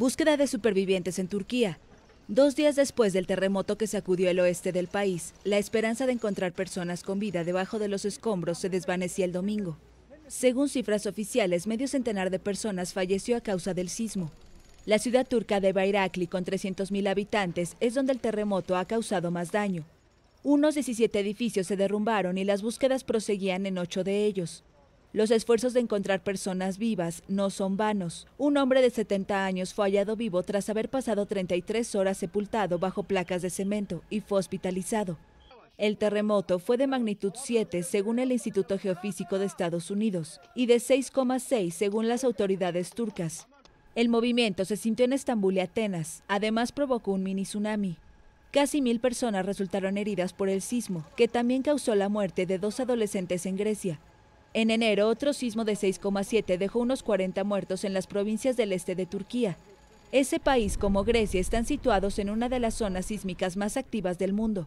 búsqueda de supervivientes en Turquía. Dos días después del terremoto que sacudió el oeste del país, la esperanza de encontrar personas con vida debajo de los escombros se desvanecía el domingo. Según cifras oficiales, medio centenar de personas falleció a causa del sismo. La ciudad turca de Bayrakli, con 300.000 habitantes, es donde el terremoto ha causado más daño. Unos 17 edificios se derrumbaron y las búsquedas proseguían en ocho de ellos. Los esfuerzos de encontrar personas vivas no son vanos. Un hombre de 70 años fue hallado vivo tras haber pasado 33 horas sepultado bajo placas de cemento y fue hospitalizado. El terremoto fue de magnitud 7 según el Instituto Geofísico de Estados Unidos y de 6,6 según las autoridades turcas. El movimiento se sintió en Estambul y Atenas, además provocó un mini tsunami. Casi mil personas resultaron heridas por el sismo, que también causó la muerte de dos adolescentes en Grecia, en enero, otro sismo de 6,7 dejó unos 40 muertos en las provincias del este de Turquía. Ese país, como Grecia, están situados en una de las zonas sísmicas más activas del mundo.